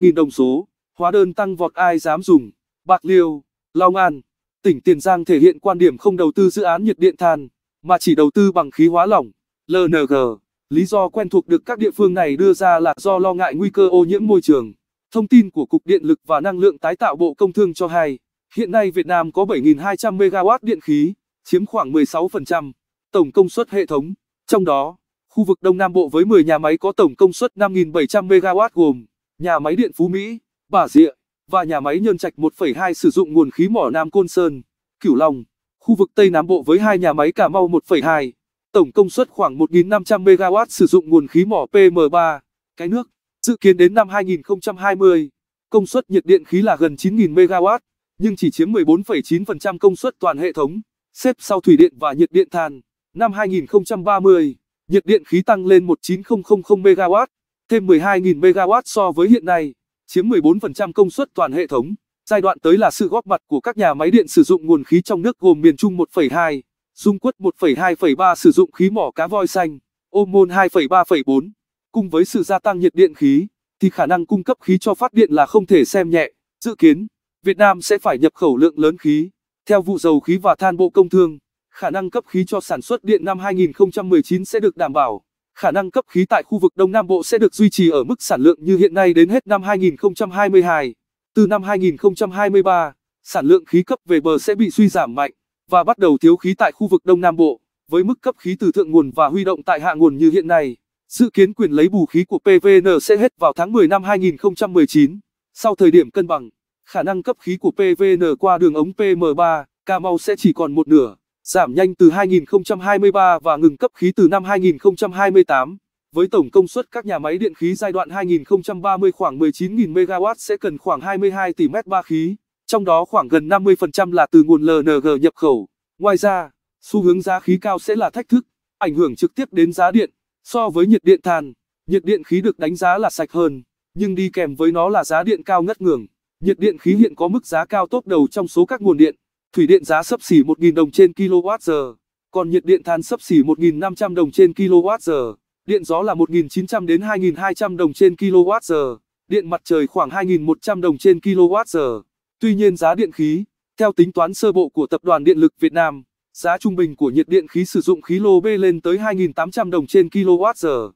nghìn đồng số, hóa đơn tăng vọt ai dám dùng. Bạc Liêu, Long An, tỉnh Tiền Giang thể hiện quan điểm không đầu tư dự án nhiệt điện than, mà chỉ đầu tư bằng khí hóa lỏng, LNG. Lý do quen thuộc được các địa phương này đưa ra là do lo ngại nguy cơ ô nhiễm môi trường. Thông tin của Cục Điện lực và Năng lượng tái tạo Bộ Công Thương cho hay, hiện nay Việt Nam có 7.200 MW điện khí, chiếm khoảng 16% tổng công suất hệ thống. Trong đó, khu vực Đông Nam Bộ với 10 nhà máy có tổng công suất 5.700 MW gồm nhà máy điện Phú Mỹ, Bà Rịa và nhà máy Nhân Trạch 1,2 sử dụng nguồn khí mỏ Nam Côn Sơn, Cửu Long, khu vực Tây Nam Bộ với hai nhà máy Cà Mau 1,2, tổng công suất khoảng 1.500 MW sử dụng nguồn khí mỏ PM3, cái nước. Dự kiến đến năm 2020, công suất nhiệt điện khí là gần 9.000 MW, nhưng chỉ chiếm 14,9% công suất toàn hệ thống, xếp sau thủy điện và nhiệt điện than. Năm 2030, nhiệt điện khí tăng lên 19000 MW, thêm 12.000 MW so với hiện nay, chiếm 14% công suất toàn hệ thống. Giai đoạn tới là sự góp mặt của các nhà máy điện sử dụng nguồn khí trong nước gồm miền Trung 1,2, Dung Quất 1,2,3 sử dụng khí mỏ cá voi xanh, Ô Môn 2,3,4. Cùng với sự gia tăng nhiệt điện khí, thì khả năng cung cấp khí cho phát điện là không thể xem nhẹ. Dự kiến, Việt Nam sẽ phải nhập khẩu lượng lớn khí. Theo vụ dầu khí và than bộ công thương, khả năng cấp khí cho sản xuất điện năm 2019 sẽ được đảm bảo khả năng cấp khí tại khu vực Đông Nam Bộ sẽ được duy trì ở mức sản lượng như hiện nay đến hết năm 2022. Từ năm 2023, sản lượng khí cấp về bờ sẽ bị suy giảm mạnh và bắt đầu thiếu khí tại khu vực Đông Nam Bộ, với mức cấp khí từ thượng nguồn và huy động tại hạ nguồn như hiện nay. Dự kiến quyền lấy bù khí của PVN sẽ hết vào tháng 10 năm 2019. Sau thời điểm cân bằng, khả năng cấp khí của PVN qua đường ống PM3, Cà Mau sẽ chỉ còn một nửa giảm nhanh từ 2023 và ngừng cấp khí từ năm 2028. Với tổng công suất các nhà máy điện khí giai đoạn 2030 khoảng 19.000 MW sẽ cần khoảng 22 tỷ mét ba khí, trong đó khoảng gần 50% là từ nguồn LNG nhập khẩu. Ngoài ra, xu hướng giá khí cao sẽ là thách thức, ảnh hưởng trực tiếp đến giá điện. So với nhiệt điện than, nhiệt điện khí được đánh giá là sạch hơn, nhưng đi kèm với nó là giá điện cao ngất ngường. Nhiệt điện khí hiện có mức giá cao tốt đầu trong số các nguồn điện thủy điện giá sấp xỉ 1.000 đồng trên kWh, còn nhiệt điện than sấp xỉ 1.500 đồng trên kWh, điện gió là 1.900 đến 2.200 đồng trên kWh, điện mặt trời khoảng 2.100 đồng trên kWh. Tuy nhiên giá điện khí, theo tính toán sơ bộ của Tập đoàn Điện lực Việt Nam, giá trung bình của nhiệt điện khí sử dụng khí lô B lên tới 2.800 đồng trên kWh.